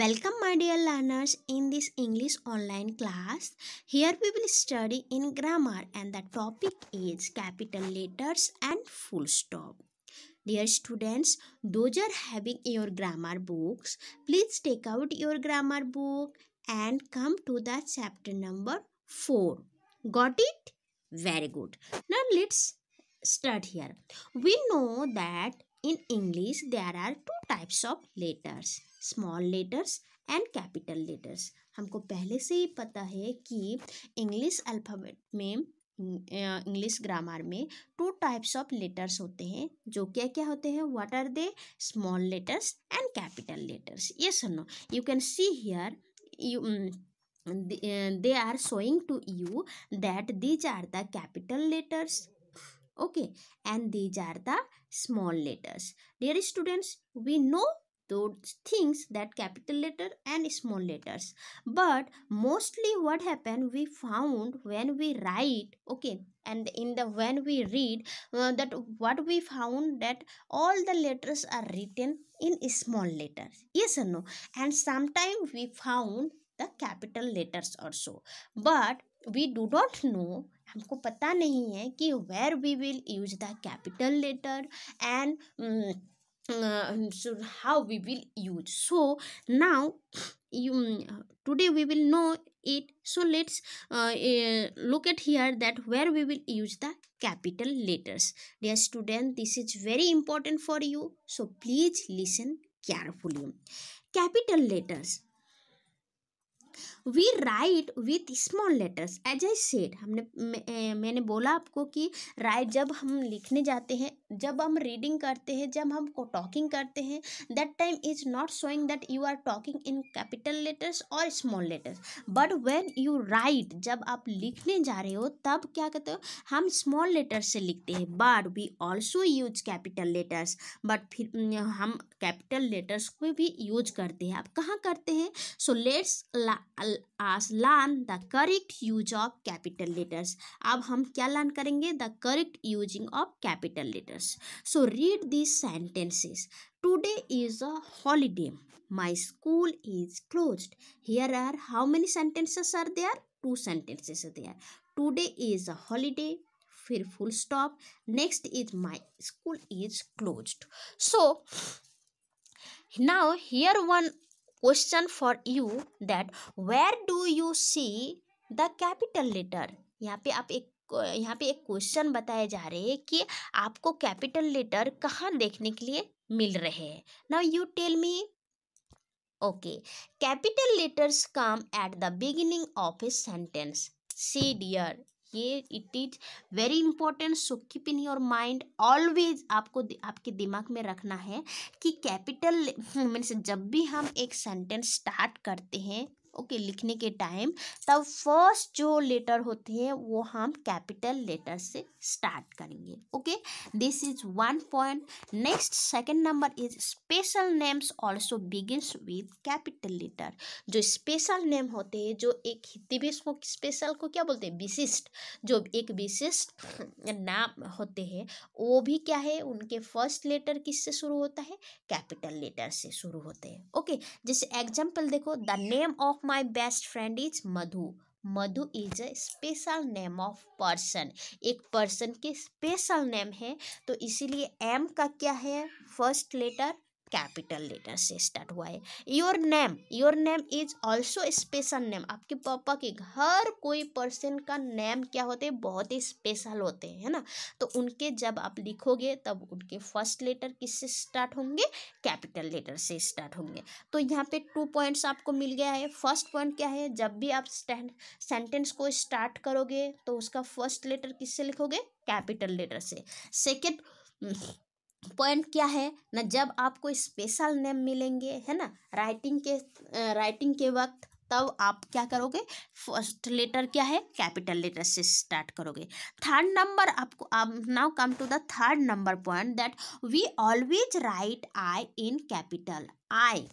Welcome my dear learners in this English online class. Here we will study in grammar and the topic is capital letters and full stop. Dear students, those are having your grammar books, please take out your grammar book and come to the chapter number 4. Got it? Very good. Now let's start here. We know that In English, there are two types of letters, small letters and capital letters हमको पहले से ही पता है कि English alphabet में English grammar में two types of letters होते हैं जो क्या क्या होते हैं what are they small letters and capital letters ये सुनो you can see here you they are showing to you that these are the capital letters okay and these are the small letters dear students we know those things that capital letter and small letters but mostly what happened we found when we write okay and in the when we read uh, that what we found that all the letters are written in small letters yes or no and sometimes we found the capital letters also but we do not know हमको पता नहीं है कि where we will use the capital letter and how we will use so now you today we will know it so let's look at here that where we will use the capital letters dear student this is very important for you so please listen carefully capital letters we write with small letters as I said हमने मैंने बोला आपको कि right जब हम लिखने जाते हैं जब हम रीडिंग करते हैं जब हम को टॉकिंग करते हैं that time is not showing that you are talking in capital letters और small letters but when you write जब आप लिखने जा रहे हो तब क्या कहते हो हम स्मॉल लेटर्स से लिखते हैं but we also use capital letters but फिर हम कैपिटल लेटर्स को भी यूज करते हैं आप कहाँ करते हैं so let's us learn the correct use of capital letters अब हम क्या लर्न करेंगे the correct using of capital letters so read this sentences today is a holiday my school is close here are how many sentences are they two sentences they are today is a holiday फिर full stop next is my school is close so now here one question for you that where do you see the capital letter यहाँ पे आप एक यहाँ पे एक question बताए जा रहे हैं कि आपको कैपिटल लेटर कहाँ देखने के लिए मिल रहे हैं now you tell me okay capital letters come at the beginning of a sentence see dear ये it is very important so keep in your mind always आपको आपके दिमाग में रखना है कि कैपिटल मीन्स जब भी हम एक सेंटेंस स्टार्ट करते हैं ओके okay, लिखने के टाइम तब फर्स्ट जो लेटर होते हैं वो हम कैपिटल लेटर से स्टार्ट करेंगे okay this is one point next second number is special names also begins with capital letter जो स्पेशल नेम होते हैं जो एक हिंदी भी इसको स्पेशल को क्या बोलते हैं विशिष्ट जो एक विशिष्ट नाम होते हैं वो भी क्या है उनके फर्स्ट लेटर किससे शुरू होता है कैपिटल लेटर से शुरू होते हैं ओके okay, जैसे एग्जाम्पल देखो the name of of my best friend is Madhu Madhu is a special name of person एक पर्सन के स्पेशल नेम है तो इसीलिए एम का क्या है फर्स्ट लेटर कैपिटल लेटर से स्टार्ट हुआ है your name your name is also special name आपके पापा के हर कोई पर्सन का नेम क्या होते हैं बहुत ही स्पेशल होते हैं है ना तो उनके जब आप लिखोगे तब उनके फर्स्ट लेटर किससे स्टार्ट होंगे कैपिटल लेटर से स्टार्ट होंगे तो यहाँ पे टू पॉइंट्स आपको मिल गया है फर्स्ट पॉइंट क्या है जब भी आप सेंटेंस को स्टार्ट करोगे तो उसका फर्स्ट लेटर किससे लिखोगे कैपिटल लेटर से सेकेंड पॉइंट क्या है ना जब आपको स्पेशल नेम मिलेंगे है ना राइटिंग के राइटिंग के वक्त तब आप क्या करोगे फर्स्ट लेटर क्या है कैपिटल लेटर से स्टार्ट करोगे थर्ड नंबर आपको अब now come to the third number point that we always write I in capital I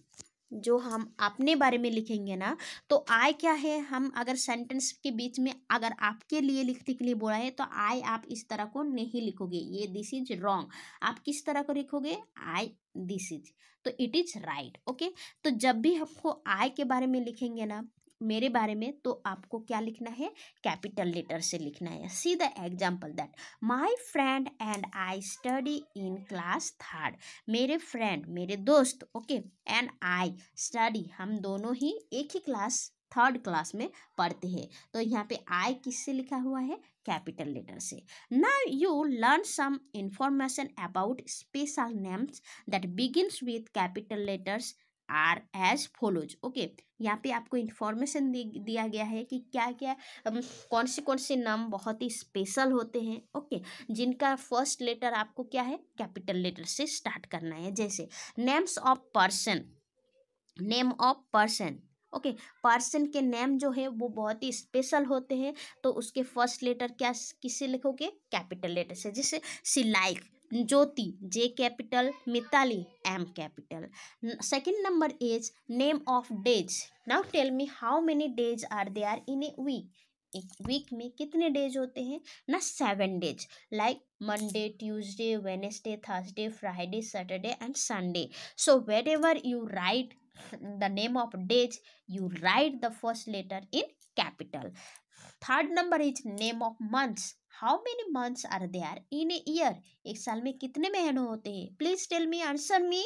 जो हम अपने बारे में लिखेंगे ना तो आय क्या है हम अगर सेंटेंस के बीच में अगर आपके लिए लिखने के लिए बोला है तो आय आप इस तरह को नहीं लिखोगे ये दिस इज रॉन्ग आप किस तरह को लिखोगे आय दिस इज तो इट इज राइट ओके तो जब भी हमको आय के बारे में लिखेंगे ना मेरे बारे में तो आपको क्या लिखना है कैपिटल लेटर से लिखना है see the example that my friend and I study in class third मेरे फ्रेंड मेरे दोस्त ओके एंड आई स्टडी हम दोनों ही एक ही क्लास थर्ड क्लास में पढ़ते हैं तो यहाँ पे आई किससे लिखा हुआ है कैपिटल लेटर से ना you learn some information about special names that begins with capital letters are as follows okay यहाँ पे आपको इन्फॉर्मेशन दिया गया है कि क्या क्या कौन से कौन से नाम बहुत ही स्पेशल होते हैं ओके जिनका फर्स्ट लेटर आपको क्या है कैपिटल लेटर से स्टार्ट करना है जैसे names of person name of person okay person के नेम जो है वो बहुत ही स्पेशल होते हैं तो उसके फर्स्ट लेटर क्या किससे लिखोगे कैपिटल लेटर से जैसे see like Jyoti J capital Mitali M capital number is name of days now tell me how many days are there are in a week एक वीक में कितने डेज होते हैं ना seven days like Monday Tuesday Wednesday Thursday Friday Saturday and Sunday so wherever you write the name of days you write the first letter in capital third number is name of months how many months are there in a year एक साल में कितने महीने होते हैं please tell me answer me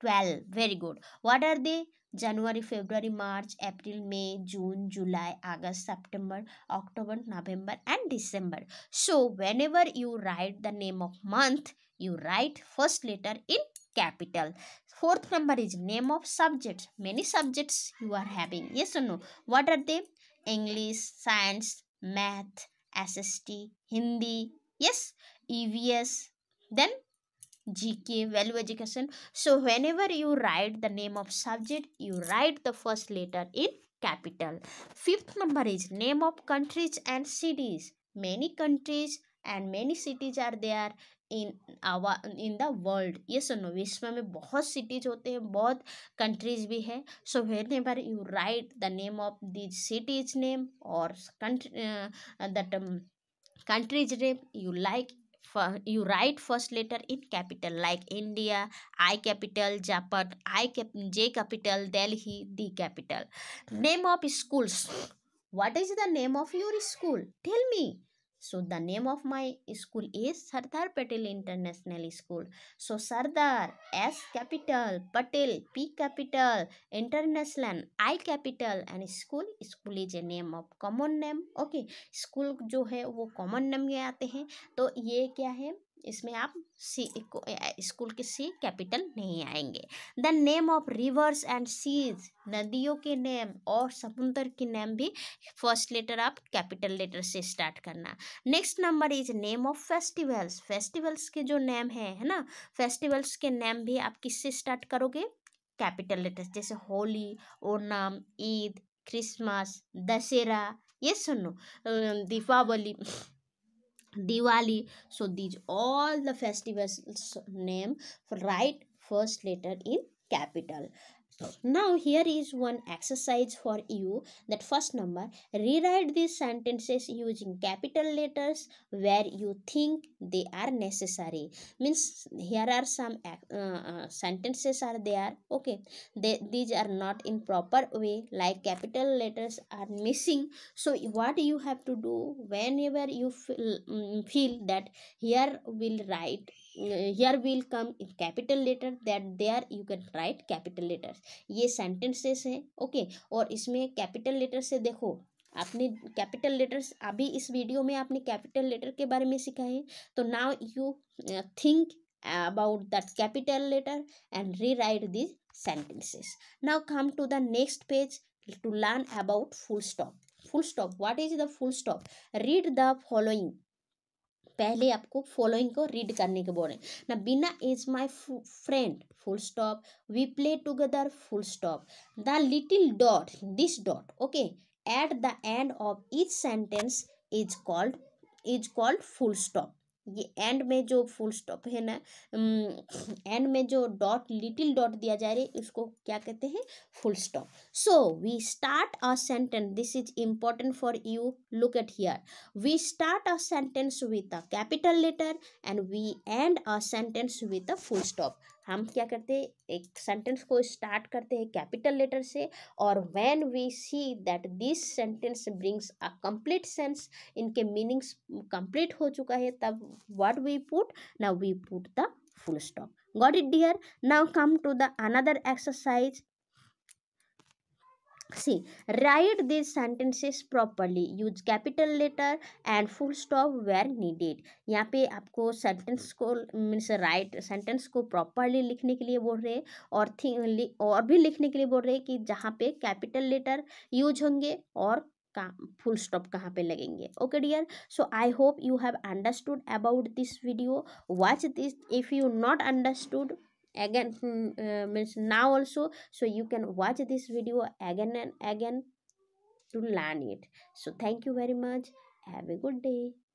twelve very good what are they January February March April May June July August September October November and December so whenever you write the name of month you write first letter in capital fourth number is name of subjects many subjects you are having ये सुनो no are they English science math SST, Hindi, yes, EVS, then GK, value education. So whenever you write the name of subject, you write the first letter in capital. Fifth number is name of countries and cities. Many countries and many cities are there. In आवा in the world ये सुनो विश्व में बहुत cities होते हैं बहुत countries भी है सो वेर नेवर you write the name of these cities name और that countries name you like you write first letter in capital like India I capital Japan I cap J capital Delhi D capital name of schools what is the name of your school tell me So the name of my school is Sardar Patel International School. So Sardar S capital, Patel P capital, International I capital and school. School is a name of common name. Okay, school जो है वो common name में आते हैं तो ये क्या है इसमें आप सी स्कूल के सी कैपिटल नहीं आएंगे the name of rivers and seas नदियों के नेम और समुंदर के नेम भी फर्स्ट लेटर आप कैपिटल लेटर से स्टार्ट करना next number is name of festivals festivals के जो नेम है है ना फेस्टिवल्स के नेम भी आप किससे स्टार्ट करोगे कैपिटल लेटर जैसे होली ओनम ईद क्रिसमस दशहरा ये सुनो Deepavali Diwali. So these all the festivals name right first letter in capital now here is one exercise for you that first number rewrite these sentences using capital letters where you think they are necessary means here are some uh, uh sentences are there okay they, these are not in proper way like capital letters are missing so what you have to do whenever you feel, um, feel that here will write here will come in capital letter that there you can write capital letters ये sentences हैं okay okay? और इसमें capital letter से देखो आपने capital letters अभी इस video में आपने कैपिटल लेटर के बारे में सीखा है तो now you think about that capital letter and rewrite these sentences now come to the next page to learn about full stop full stop what is the full stop read the following पहले आपको following को read करने के बोल रहे हैं ना Bina is my friend full stop we play together full stop the little dot this dot okay at the end of each sentence is called is called full stop ये एंड में जो फुल स्टॉप है ना एंड में जो dot little dot दिया जा रहा है उसको क्या कहते हैं full stop so we start a sentence this is important for you look at here we start a sentence with a capital letter and we end a sentence with a full stop हम क्या करते हैं एक sentence को start करते हैं capital letter से और when we see that this sentence brings a complete sense इनके मीनिंग्स कंप्लीट हो चुका है तब what we put now we put the full stop got it dear now come to the another exercise see write these sentences properly use capital letter and full stop where needed यहाँ पे आपको sentence को means write sentence को properly लिखने के लिए बोल रहे हैं और थिंग और भी लिखने के लिए बोल रहे हैं कि जहाँ पे capital letter यूज होंगे और फुल स्टॉप कहाँ पे लगेंगे okay dear so I hope you have understood about this video watch this if you not understood again hmm, uh, means now also so you can watch this video again and again to learn it so thank you very much have a good day